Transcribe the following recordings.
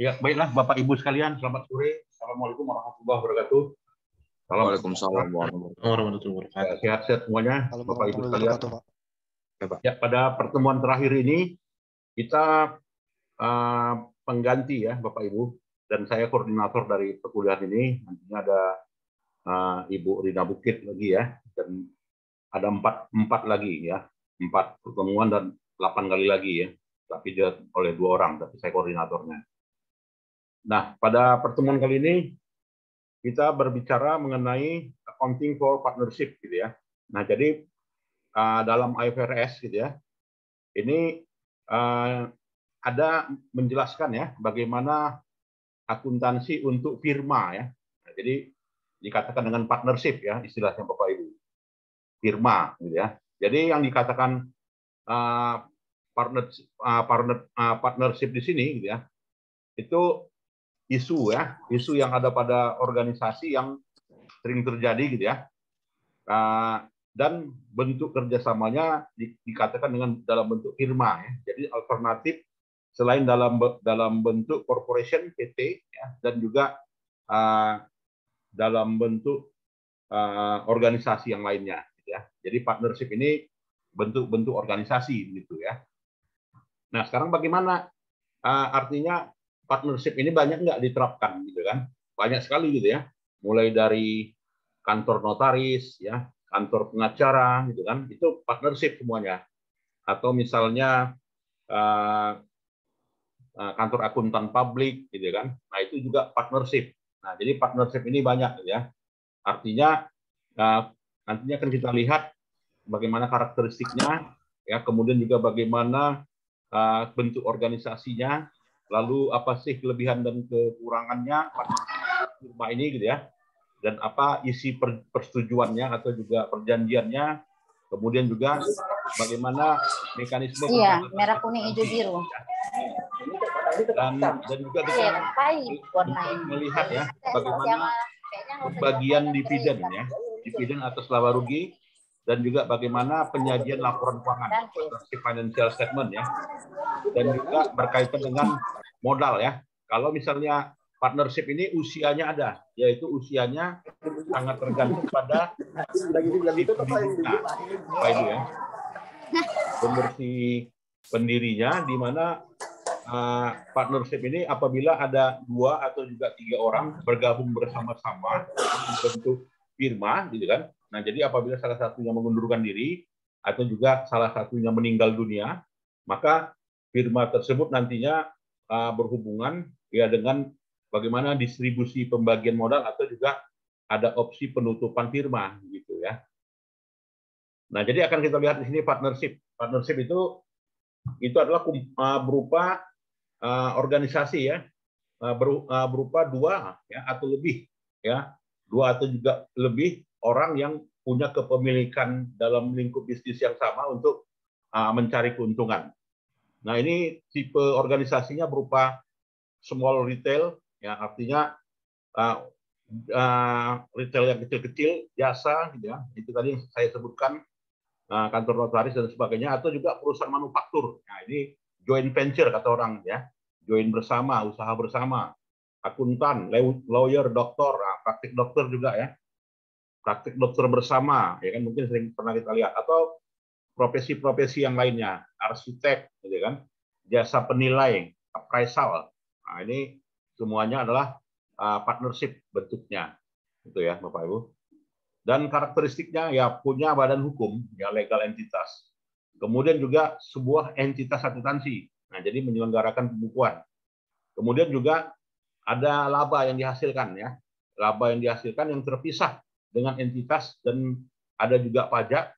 Ya, baiklah Bapak Ibu sekalian, selamat sore. Assalamualaikum warahmatullahi wabarakatuh. Waalaikumsalam warahmatullahi wabarakatuh. Ya, sehat-sehat semuanya, Bapak Ibu sekalian. Ya, ya, pada pertemuan terakhir ini kita uh, pengganti ya Bapak Ibu dan saya koordinator dari perkuliahan ini. Nantinya ada uh, Ibu Rina Bukit lagi ya dan ada empat empat lagi ya empat pertemuan dan delapan kali lagi ya tapi dia oleh dua orang, tapi saya koordinatornya. Nah, pada pertemuan kali ini kita berbicara mengenai accounting for partnership gitu ya. Nah, jadi uh, dalam IFRS gitu ya. Ini uh, ada menjelaskan ya bagaimana akuntansi untuk firma ya. Nah, jadi dikatakan dengan partnership ya istilahnya Bapak Ibu. Firma gitu ya. Jadi yang dikatakan uh, partner, ah, partner ah, partnership di sini gitu ya itu isu ya isu yang ada pada organisasi yang sering terjadi gitu ya ah, dan bentuk kerjasamanya dikatakan dengan dalam bentuk firma ya jadi alternatif selain dalam dalam bentuk corporation PT ya, dan juga uh, dalam bentuk uh, organisasi yang lainnya gitu ya jadi partnership ini bentuk-bentuk organisasi gitu ya Nah sekarang bagaimana uh, artinya partnership ini banyak nggak diterapkan gitu kan? Banyak sekali gitu ya. Mulai dari kantor notaris ya, kantor pengacara gitu kan, itu partnership semuanya. Atau misalnya uh, kantor akuntan publik gitu kan. Nah, itu juga partnership. Nah, jadi partnership ini banyak gitu ya. Artinya nantinya akan kita lihat bagaimana karakteristiknya ya, kemudian juga bagaimana uh, bentuk organisasinya, lalu apa sih kelebihan dan kekurangannya firma ini gitu ya, dan apa isi persetujuannya atau juga perjanjiannya, kemudian juga bagaimana mekanisme iya merah kuning hijau biru dan dan juga kita iya, melihat ya bagaimana pembagian dividen ya dividen atas laba rugi dan juga bagaimana penyajian laporan keuangan financial statement ya dan juga berkaitan dengan modal ya kalau misalnya partnership ini usianya ada yaitu usianya sangat tergantung pada apa nah, itu ya pembersih pendirinya di mana uh, partnership ini apabila ada dua atau juga tiga orang bergabung bersama-sama untuk firma gitu kan Nah, jadi apabila salah satunya mengundurkan diri atau juga salah satunya meninggal dunia, maka firma tersebut nantinya uh, berhubungan ya dengan bagaimana distribusi pembagian modal atau juga ada opsi penutupan firma gitu ya. Nah, jadi akan kita lihat di sini partnership. Partnership itu itu adalah uh, berupa uh, organisasi ya, berupa dua ya atau lebih ya, dua atau juga lebih orang yang punya kepemilikan dalam lingkup bisnis yang sama untuk ah, mencari keuntungan. Nah ini tipe organisasinya berupa small retail, ya artinya uh, uh, retail yang kecil-kecil, jasa, ya itu tadi yang saya sebutkan uh, kantor notaris dan sebagainya, atau juga perusahaan manufaktur. Nah ini joint venture kata orang ya, join bersama, usaha bersama, akuntan, lawyer, dokter, praktik dokter juga ya, praktik dokter bersama, ya kan mungkin sering pernah kita lihat atau profesi-profesi yang lainnya, arsitek, gitu kan, jasa penilai, appraisal. Nah, ini semuanya adalah uh, partnership bentuknya, itu ya, Bapak Ibu. Dan karakteristiknya ya punya badan hukum, ya legal entitas. Kemudian juga sebuah entitas akuntansi. Nah, jadi menyelenggarakan pembukuan. Kemudian juga ada laba yang dihasilkan ya. Laba yang dihasilkan yang terpisah dengan entitas dan ada juga pajak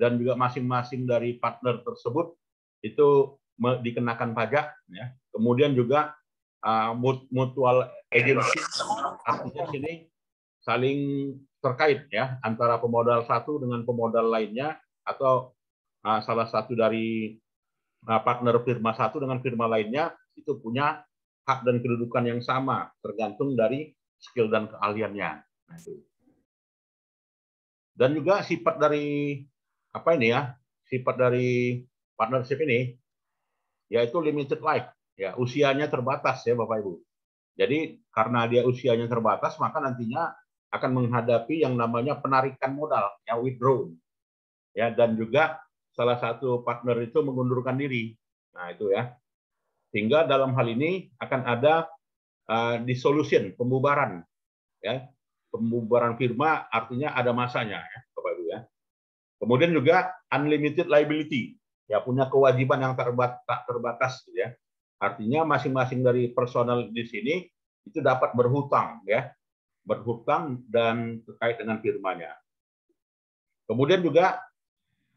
dan juga masing-masing dari partner tersebut itu dikenakan pajak ya. Kemudian juga uh, mutual agency artinya sini saling terkait ya antara pemodal satu dengan pemodal lainnya atau uh, salah satu dari uh, partner firma satu dengan firma lainnya itu punya hak dan kedudukan yang sama tergantung dari skill dan keahliannya. Nah, itu. Dan juga sifat dari apa ini ya? Sifat dari partnership ini yaitu limited life, ya usianya terbatas ya Bapak Ibu. Jadi karena dia usianya terbatas maka nantinya akan menghadapi yang namanya penarikan modal, ya withdraw. Ya dan juga salah satu partner itu mengundurkan diri. Nah, itu ya. Sehingga dalam hal ini akan ada uh, dissolution, pembubaran ya pembubaran firma artinya ada masanya ya, Bapak Ibu ya. Kemudian juga unlimited liability, ya punya kewajiban yang terbatas, tak terbatas gitu ya. Artinya masing-masing dari personal di sini itu dapat berhutang ya, berhutang dan terkait dengan firmanya. Kemudian juga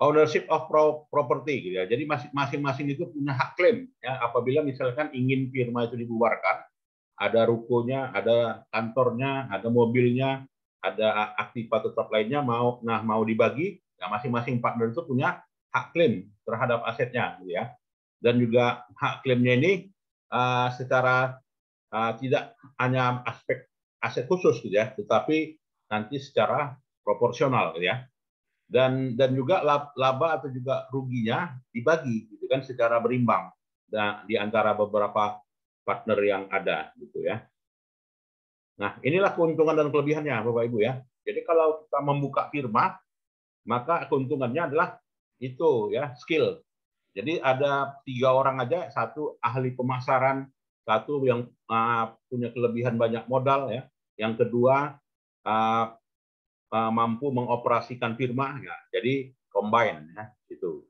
ownership of property gitu ya. Jadi masing-masing itu punya hak klaim ya apabila misalkan ingin firma itu dibubarkan ada rukonya, ada kantornya, ada mobilnya, ada aktiva tetap lainnya mau nah mau dibagi, ya masing-masing partner itu punya hak klaim terhadap asetnya gitu ya. Dan juga hak klaimnya ini uh, secara uh, tidak hanya aspek aset khusus gitu ya, tetapi nanti secara proporsional gitu ya. Dan dan juga laba atau juga ruginya dibagi gitu kan secara berimbang nah, di antara beberapa partner yang ada gitu ya. Nah, inilah keuntungan dan kelebihannya Bapak Ibu ya. Jadi kalau kita membuka firma, maka keuntungannya adalah itu ya, skill. Jadi ada tiga orang aja, satu ahli pemasaran, satu yang uh, punya kelebihan banyak modal ya, yang kedua uh, uh, mampu mengoperasikan firma ya. Jadi combine ya itu.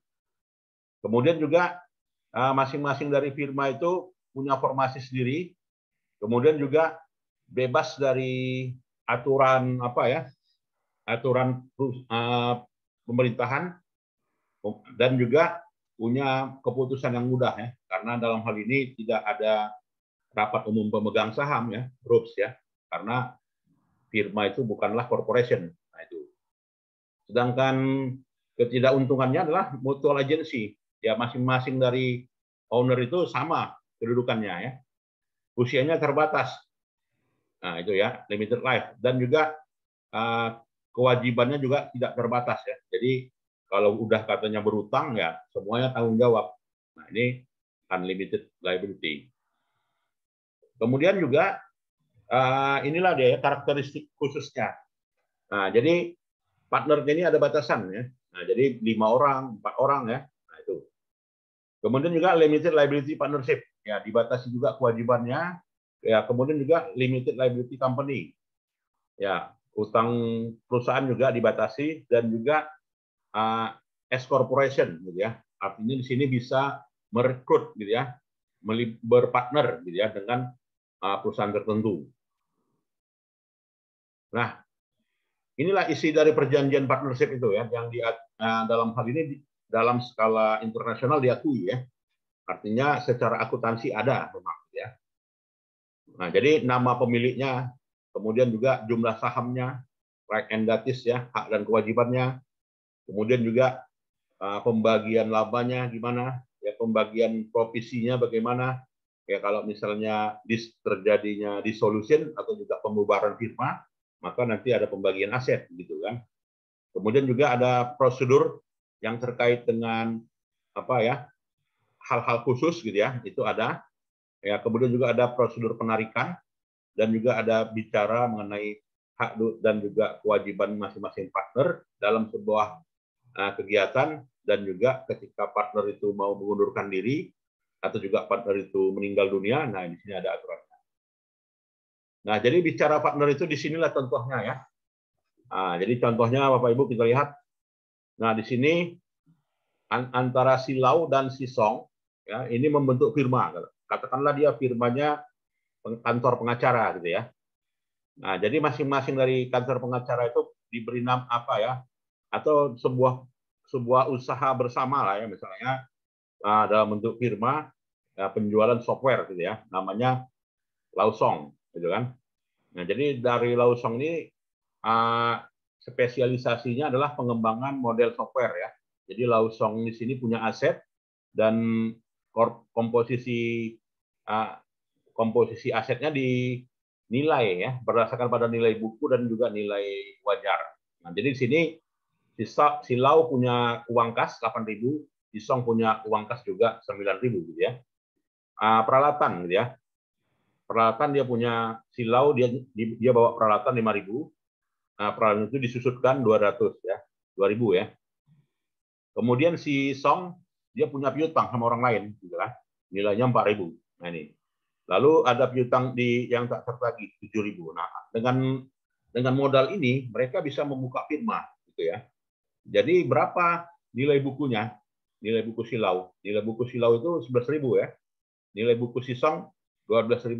Kemudian juga masing-masing uh, dari firma itu punya formasi sendiri, kemudian juga bebas dari aturan apa ya, aturan uh, pemerintahan dan juga punya keputusan yang mudah ya, karena dalam hal ini tidak ada rapat umum pemegang saham ya, RUPS ya, karena firma itu bukanlah corporation. Nah itu. Sedangkan ketidakuntungannya adalah mutual agency. Ya masing-masing dari owner itu sama kedudukannya ya. Usianya terbatas. Nah, itu ya, limited life dan juga uh, kewajibannya juga tidak terbatas ya. Jadi kalau udah katanya berutang ya semuanya tanggung jawab. Nah, ini unlimited liability. Kemudian juga uh, inilah dia ya, karakteristik khususnya. Nah, jadi partner ini ada batasan ya. Nah, jadi lima orang, empat orang ya. Nah, itu. Kemudian juga limited liability partnership ya dibatasi juga kewajibannya ya kemudian juga limited liability company ya utang perusahaan juga dibatasi dan juga uh, S corporation gitu ya artinya di sini bisa merekrut gitu ya berpartner gitu ya dengan uh, perusahaan tertentu nah inilah isi dari perjanjian partnership itu ya yang di uh, ah, dalam hal ini dalam skala internasional diakui ya Artinya secara akuntansi ada memang ya. Nah, jadi nama pemiliknya, kemudian juga jumlah sahamnya, right and gratis ya, hak dan kewajibannya. Kemudian juga uh, pembagian labanya gimana, ya pembagian provisinya bagaimana. Ya kalau misalnya dis terjadinya dissolution atau juga pembubaran firma, maka nanti ada pembagian aset gitu kan. Kemudian juga ada prosedur yang terkait dengan apa ya hal-hal khusus gitu ya itu ada ya kemudian juga ada prosedur penarikan dan juga ada bicara mengenai hak dan juga kewajiban masing-masing partner dalam sebuah uh, kegiatan dan juga ketika partner itu mau mengundurkan diri atau juga partner itu meninggal dunia nah di sini ada aturannya nah jadi bicara partner itu di sinilah contohnya ya nah, jadi contohnya bapak ibu kita lihat nah di sini antara silau dan si Song ya ini membentuk firma katakanlah dia firmanya kantor pengacara gitu ya nah jadi masing-masing dari kantor pengacara itu diberi nama apa ya atau sebuah sebuah usaha bersama lah ya misalnya nah, dalam bentuk firma ya, penjualan software gitu ya namanya Lausong gitu kan nah jadi dari Lausong ini uh, spesialisasinya adalah pengembangan model software ya jadi Lausong di sini punya aset dan komposisi uh, komposisi asetnya dinilai ya berdasarkan pada nilai buku dan juga nilai wajar. Nah, jadi di sini Silau punya uang kas 8.000, Song punya uang kas juga 9.000 gitu ya. Uh, peralatan gitu ya. Peralatan dia punya Silau dia dia bawa peralatan 5.000. Nah, peralatan itu disusutkan 200 ya, 2.000 ya. Kemudian si Song dia punya piutang sama orang lain, gitu kan? Nilainya ribu. Nah ini. Lalu ada piutang di yang tak tertagih ribu. Nah, dengan dengan modal ini mereka bisa membuka firma, gitu ya. Jadi berapa nilai bukunya? Nilai buku silau. Nilai buku silau itu ribu ya. Nilai buku sisong 12.300.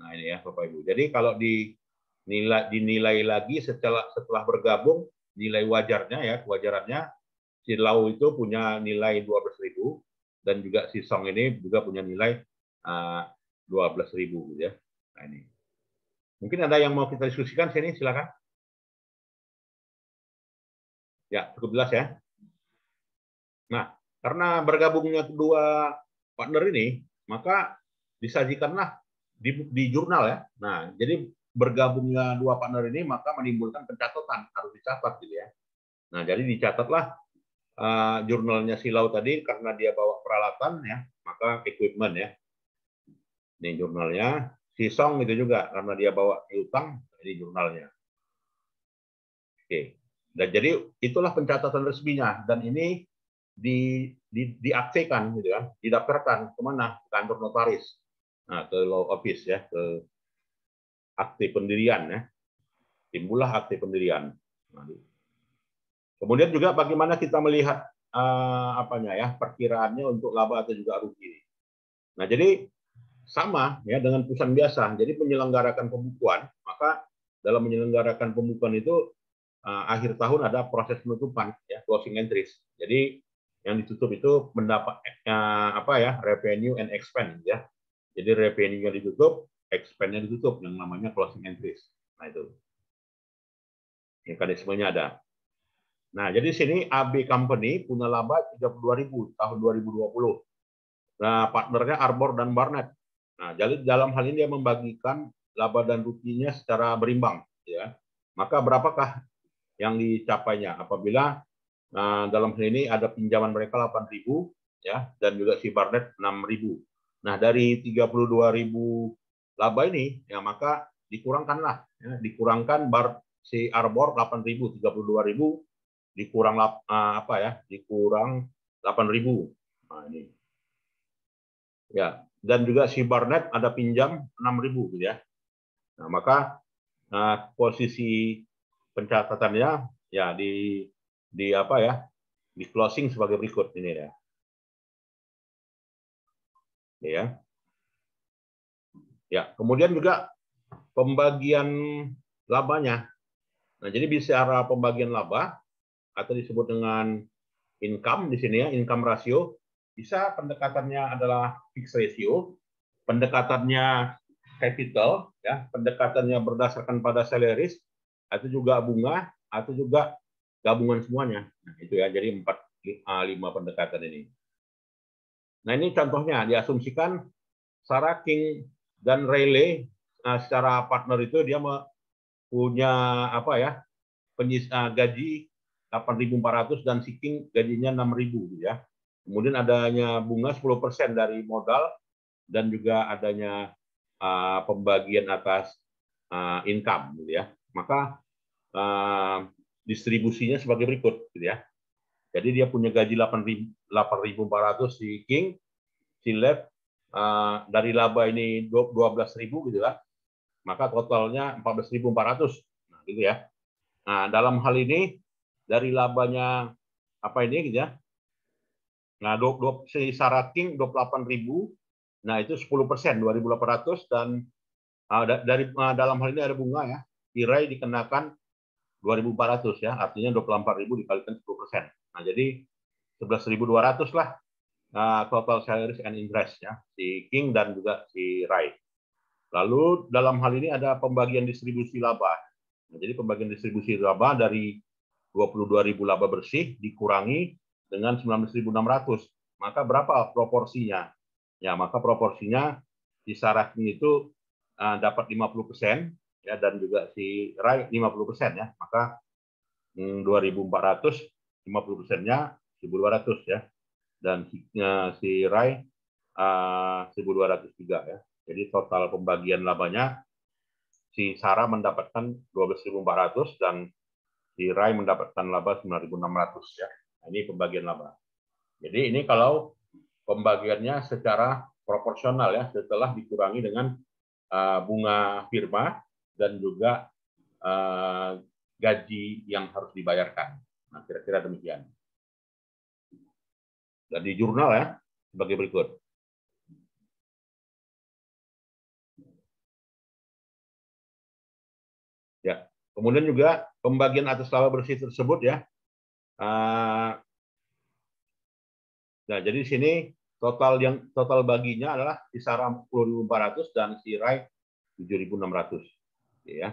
Nah, ini ya Bapak Ibu. Jadi kalau di nilai dinilai lagi setelah setelah bergabung nilai wajarnya ya kewajarannya si Lau itu punya nilai 12.000 dan juga si Song ini juga punya nilai uh, ah, 12.000 gitu ya. Nah ini. Mungkin ada yang mau kita diskusikan sini silakan. Ya, cukup jelas ya. Nah, karena bergabungnya kedua partner ini, maka disajikanlah di, di jurnal ya. Nah, jadi bergabungnya dua partner ini maka menimbulkan pencatatan harus dicatat gitu ya. Nah, jadi dicatatlah uh, jurnalnya Silau tadi karena dia bawa peralatan ya, maka equipment ya. Ini jurnalnya. Si Song itu juga karena dia bawa utang, ini jurnalnya. Oke. Dan jadi itulah pencatatan resminya dan ini di, di diaktifkan gitu kan, didaftarkan kemana? Kantor notaris. Nah, ke law office ya, ke aktif pendirian ya. Timbullah aktif pendirian. Nah, Kemudian juga bagaimana kita melihat uh, apanya ya perkiraannya untuk laba atau juga rugi. Nah, jadi sama ya dengan perusahaan biasa. Jadi menyelenggarakan pembukuan, maka dalam menyelenggarakan pembukuan itu uh, akhir tahun ada proses penutupan ya closing entries. Jadi yang ditutup itu mendapat uh, apa ya revenue and expense ya. Jadi revenue yang ditutup, expense-nya ditutup yang namanya closing entries. Nah itu mekanismenya ada. Nah, jadi sini AB Company punya laba 32.000 tahun 2020. Nah, partnernya Arbor dan Barnett. Nah, jadi dalam hal ini dia membagikan laba dan ruginya secara berimbang, ya. Maka berapakah yang dicapainya apabila nah, dalam hal ini ada pinjaman mereka 8.000 ya dan juga si Barnett 6.000. Nah, dari 32.000 laba ini ya maka dikurangkanlah ya, dikurangkan bar si Arbor 8.000 32.000 dikurang eh, apa ya dikurang 8.000 nah, ini ya dan juga si Barnett ada pinjam 6.000 gitu ya nah maka nah, posisi pencatatannya ya di di apa ya di closing sebagai berikut ini ya ya ya kemudian juga pembagian labanya nah jadi bicara pembagian laba atau disebut dengan income di sini ya, income ratio, bisa pendekatannya adalah fixed ratio, pendekatannya capital ya, pendekatannya berdasarkan pada salaries atau juga bunga atau juga gabungan semuanya. Nah, itu ya jadi empat ah, lima pendekatan ini. Nah, ini contohnya diasumsikan Sarah King dan Rayleigh nah, secara partner itu dia punya apa ya penyis, uh, gaji 8.400 dan seeking gajinya 6.000 gitu ya. Kemudian adanya bunga 10% dari modal dan juga adanya uh, pembagian atas uh, income gitu ya. Maka uh, distribusinya sebagai berikut gitu ya. Jadi dia punya gaji 8.400 si King, si Lab uh, dari laba ini 12.000 gitu lah. Maka totalnya 14.400 nah, gitu ya. Nah, dalam hal ini dari labanya apa ini gitu ya. Nah, do, do, saraking King 28.000. nah itu 10 persen, 2.800 dan uh, dari uh, dalam hal ini ada bunga ya, tirai dikenakan 2.400 ya, artinya 24.000 dikalikan 10 Nah, jadi 11.200 lah uh, total salaries and interest ya, si King dan juga si Rai. Lalu dalam hal ini ada pembagian distribusi laba. Nah, jadi pembagian distribusi laba dari 22.000 laba bersih dikurangi dengan 19.600. Maka berapa proporsinya? Ya, maka proporsinya si Sarahmi itu uh, dapat 50% ya dan juga si Rai 50% ya. Maka mm, 2.400 50 persennya 1.200 ya dan si, uh, si Rai uh, eh, 1.203 ya. Jadi total pembagian labanya si Sarah mendapatkan 12.400 dan si Rai mendapatkan laba 9.600 ya. Nah, ini pembagian laba. Jadi ini kalau pembagiannya secara proporsional ya setelah dikurangi dengan uh, bunga firma dan juga uh, gaji yang harus dibayarkan. Nah, kira-kira demikian. Dan di jurnal ya sebagai berikut. Ya, kemudian juga pembagian atas laba bersih tersebut ya. Ah, nah, jadi di sini total yang total baginya adalah di Isara 10.400 dan si Rai 7.600 ya.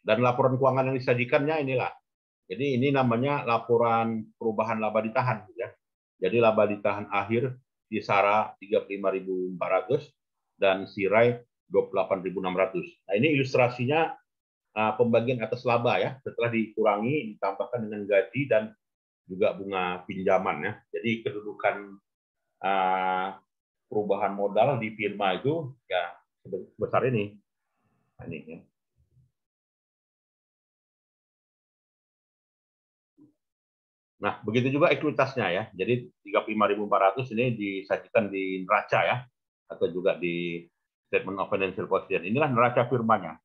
Dan laporan keuangan yang disajikannya inilah. Jadi ini namanya laporan perubahan laba ditahan ya. Jadi laba ditahan akhir di Sara 35.400 dan Sirai 28.600. Nah, ini ilustrasinya uh, pembagian atas laba ya setelah dikurangi ditambahkan dengan gaji dan juga bunga pinjaman ya. Jadi kedudukan uh, perubahan modal di firma itu ya sebesar ini. Nah, ini ya. Nah, begitu juga ekuitasnya ya. Jadi 35.400 ini disajikan di neraca ya atau juga di statement of financial position. Inilah neraca firmanya.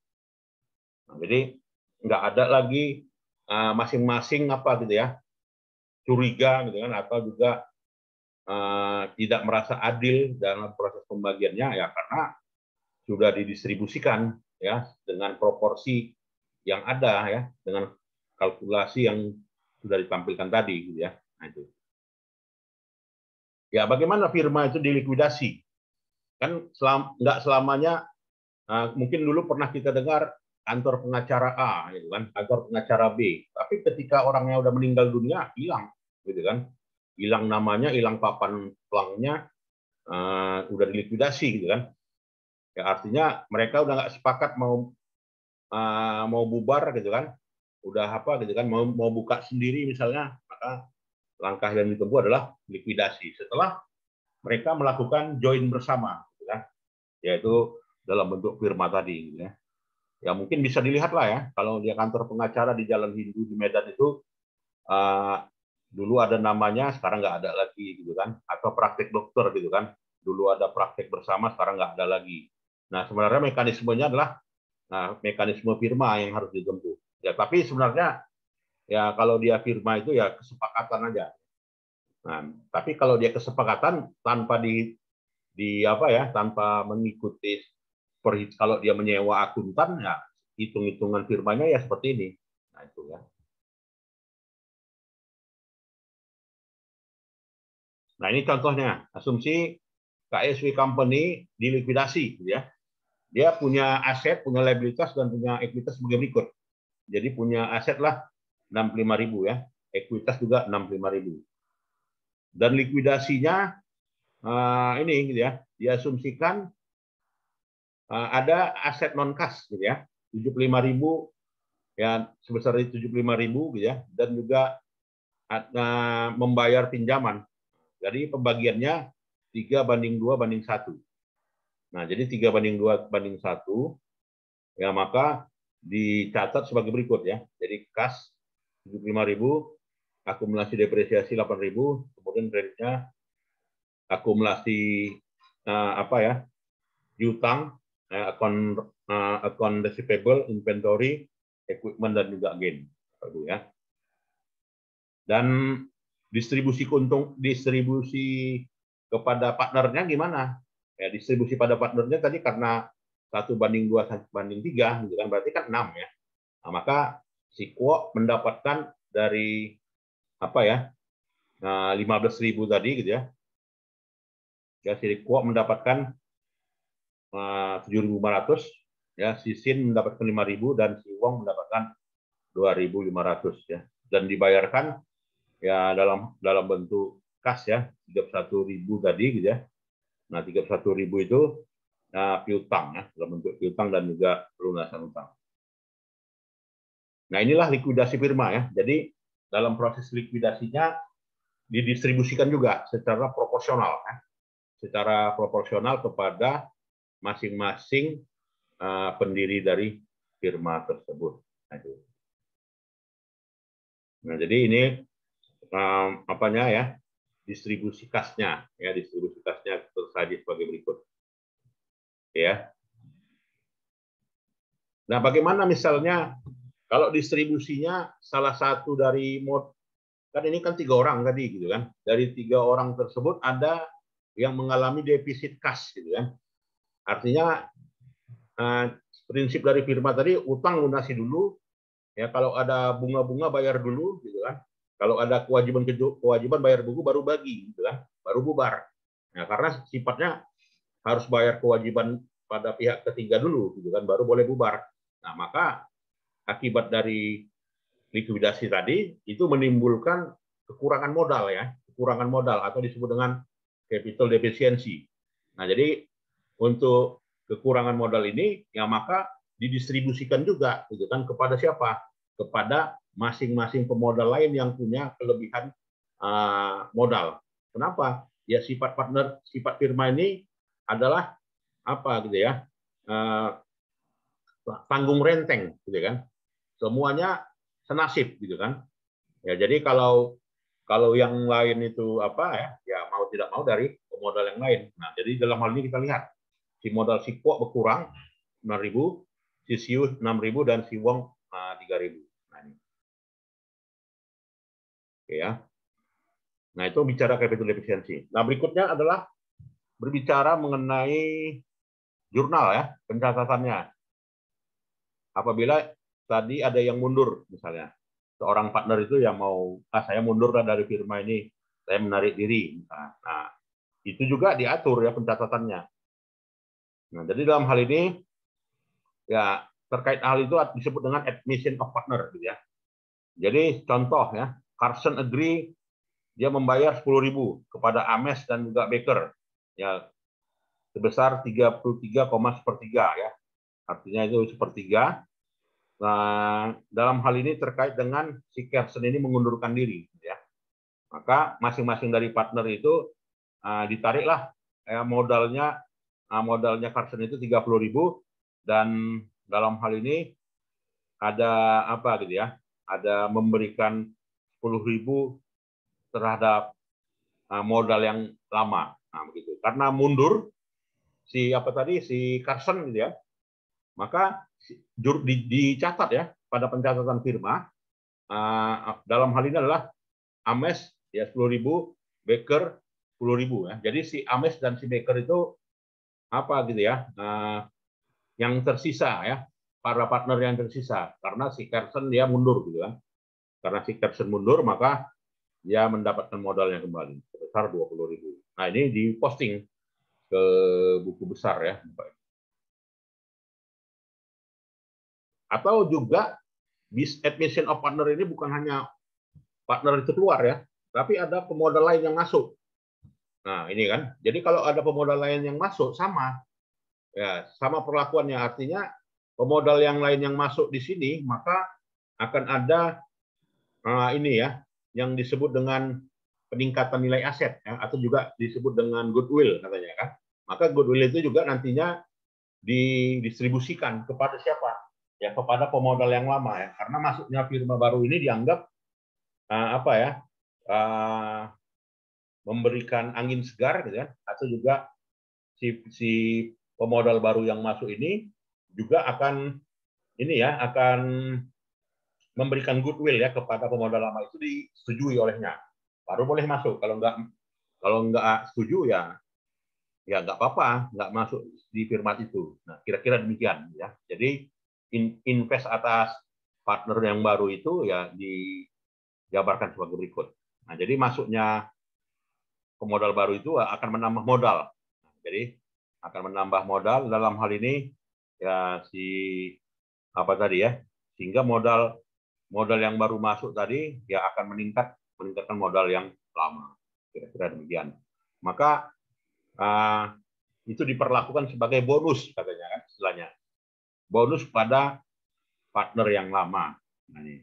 Nah, jadi nggak ada lagi eh, masing-masing uh, apa gitu ya curiga gitu kan atau juga uh, tidak merasa adil dalam proses pembagiannya ya karena sudah didistribusikan ya dengan proporsi yang ada ya dengan kalkulasi yang sudah ditampilkan tadi gitu ya nah, itu ya bagaimana firma itu dilikuidasi kan selam, nggak selamanya uh, mungkin dulu pernah kita dengar kantor pengacara A, gitu kan, kantor pengacara B. Tapi ketika orangnya udah meninggal dunia, hilang, gitu kan, hilang namanya, hilang papan pelangnya, uh, udah dilikuidasi, gitu kan. Ya artinya mereka udah nggak sepakat mau uh, mau bubar, gitu kan, udah apa, gitu kan, mau mau buka sendiri misalnya, maka langkah yang ditempuh adalah likuidasi. Setelah mereka melakukan join bersama, gitu kan, yaitu dalam bentuk firma tadi, gitu ya ya mungkin bisa dilihat lah ya kalau dia kantor pengacara di Jalan Hindu di Medan itu uh, dulu ada namanya sekarang nggak ada lagi gitu kan atau praktek dokter gitu kan dulu ada praktek bersama sekarang nggak ada lagi nah sebenarnya mekanismenya adalah nah, mekanisme firma yang harus ditempuh ya tapi sebenarnya ya kalau dia firma itu ya kesepakatan aja nah tapi kalau dia kesepakatan tanpa di di apa ya tanpa mengikuti kalau dia menyewa akuntan ya hitung-hitungan firmanya ya seperti ini. Nah, itu ya. Nah, ini contohnya, asumsi KSW company dilikuidasi gitu ya. Dia punya aset, punya liabilitas dan punya ekuitas sebagai berikut. Jadi punya aset lah 65.000 ya, ekuitas juga 65.000. Dan likuidasinya eh, ini dia gitu ya, diasumsikan Eh, ada aset non kas gitu ya 75000 ya sebesar 75000 gitu ya dan juga ada eh, membayar pinjaman jadi pembagiannya 3 banding 2 banding 1 nah jadi 3 banding 2 banding 1 ya maka dicatat sebagai berikut ya jadi kas 75000 akumulasi depresiasi 8000 kemudian kreditnya akumulasi eh, apa ya diutang account uh, eh, account eh, receivable, inventory, equipment dan juga gain, Lalu ya. Dan distribusi untung distribusi kepada partnernya gimana? Ya, distribusi pada partnernya tadi karena satu banding dua banding tiga, gitu kan berarti kan enam ya. Nah, maka si Kuo mendapatkan dari apa ya? Nah, 15.000 tadi gitu ya. Ya, si Kuo mendapatkan 7.500 eh, ya si Sin mendapatkan 5.000 dan si Wong mendapatkan 2.500 ya dan dibayarkan ya dalam dalam bentuk kas ya 31.000 tadi gitu ya. Nah, 31.000 itu nah, ya, piutang ya dalam bentuk piutang dan juga pelunasan utang. Nah, inilah likuidasi firma ya. Jadi dalam proses likuidasinya didistribusikan juga secara proporsional ya. Secara proporsional kepada masing-masing uh, pendiri dari firma tersebut. Nah, nah jadi ini um, apanya ya distribusi kasnya ya distribusi kasnya tersaji sebagai berikut ya nah bagaimana misalnya kalau distribusinya salah satu dari mod kan ini kan tiga orang tadi gitu kan dari tiga orang tersebut ada yang mengalami defisit kas gitu kan Artinya eh, prinsip dari firma tadi utang lunasi dulu. Ya kalau ada bunga-bunga bayar dulu gitu kan. Kalau ada kewajiban kewajiban bayar buku baru bagi gitu kan, baru bubar. Nah, karena sifatnya harus bayar kewajiban pada pihak ketiga dulu gitu kan baru boleh bubar. Nah, maka akibat dari likuidasi tadi itu menimbulkan kekurangan modal ya, kekurangan modal atau disebut dengan capital deficiency. Nah, jadi untuk kekurangan modal ini ya maka didistribusikan juga gitu kan kepada siapa kepada masing-masing pemodal lain yang punya kelebihan uh, modal kenapa ya sifat partner sifat firma ini adalah apa gitu ya uh, tanggung renteng gitu kan semuanya senasib gitu kan ya jadi kalau kalau yang lain itu apa ya ya mau tidak mau dari pemodal yang lain nah jadi dalam hal ini kita lihat si modal si Po berkurang 9.000, si Siu 6.000 dan si Wong 3.000. Ah, nah ini. Oke ya. Nah itu bicara capital efficiency. Nah berikutnya adalah berbicara mengenai jurnal ya pencatatannya. Apabila tadi ada yang mundur misalnya seorang partner itu yang mau ah saya mundur dari firma ini saya menarik diri nah, nah itu juga diatur ya pencatatannya Nah, jadi dalam hal ini ya terkait hal itu disebut dengan admission of partner gitu ya. Jadi contoh ya, Carson agree dia membayar 10.000 kepada Ames dan juga Baker ya sebesar 33,3 ya. Artinya itu sepertiga. Nah, dalam hal ini terkait dengan si Carson ini mengundurkan diri gitu ya. Maka masing-masing dari partner itu uh, ditariklah ya, modalnya Ah, modalnya Carson itu puluh ribu dan dalam hal ini ada apa gitu ya ada memberikan sepuluh ribu terhadap ah, modal yang lama nah begitu karena mundur si apa tadi si Carson gitu ya maka di, dicatat ya pada pencatatan firma ah, dalam hal ini adalah Ames ya sepuluh ribu Baker sepuluh ribu ya jadi si Ames dan si Baker itu apa gitu ya eh, yang tersisa ya para partner yang tersisa karena si Carson dia mundur gitu kan karena si Carson mundur maka dia mendapatkan modalnya kembali sebesar dua puluh ribu nah ini diposting ke buku besar ya atau juga bis admission of partner ini bukan hanya partner itu keluar ya tapi ada pemodal lain yang masuk Nah, ini kan. Jadi kalau ada pemodal lain yang masuk sama. Ya, sama perlakuannya artinya pemodal yang lain yang masuk di sini maka akan ada uh, ini ya yang disebut dengan peningkatan nilai aset ya, atau juga disebut dengan goodwill katanya kan. Maka goodwill itu juga nantinya didistribusikan kepada siapa? Ya kepada pemodal yang lama ya. Karena masuknya firma baru ini dianggap uh, apa ya? Uh, memberikan angin segar gitu kan atau juga si, si pemodal baru yang masuk ini juga akan ini ya akan memberikan goodwill ya kepada pemodal lama itu disetujui olehnya baru boleh masuk kalau nggak kalau nggak setuju ya ya nggak apa-apa nggak masuk di firma itu nah kira-kira demikian ya jadi invest atas partner yang baru itu ya dijabarkan sebagai berikut nah jadi masuknya modal baru itu akan menambah modal. Jadi akan menambah modal dalam hal ini ya si apa tadi ya sehingga modal modal yang baru masuk tadi ya akan meningkat meningkatkan modal yang lama kira-kira demikian maka uh, itu diperlakukan sebagai bonus katanya kan istilahnya bonus pada partner yang lama nah, ini.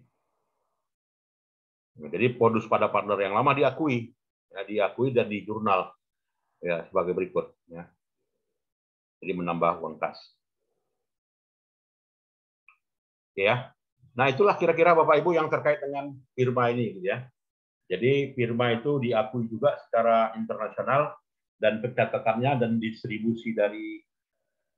Jadi bonus pada partner yang lama diakui ya, diakui dan di jurnal ya sebagai berikut ya. Jadi menambah uang kas. Ya. Nah, itulah kira-kira Bapak Ibu yang terkait dengan firma ini gitu ya. Jadi firma itu diakui juga secara internasional dan pencatatannya dan distribusi dari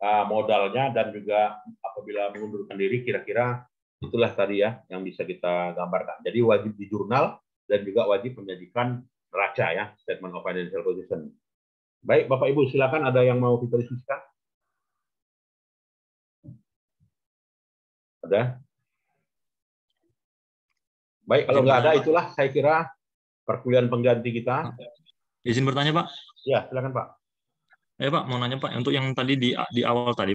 uh, modalnya dan juga apabila mengundurkan diri kira-kira itulah tadi ya yang bisa kita gambarkan. Jadi wajib di jurnal dan juga wajib menjadikan neraca ya, statement of financial position. Baik, Bapak Ibu silakan ada yang mau kita diskusikan? Ada? Baik, kalau nggak ada itulah saya kira perkuliahan pengganti kita. Izin bertanya, Pak? Ya, silakan, Pak. Ya, Pak, mau nanya, Pak, untuk yang tadi di di awal tadi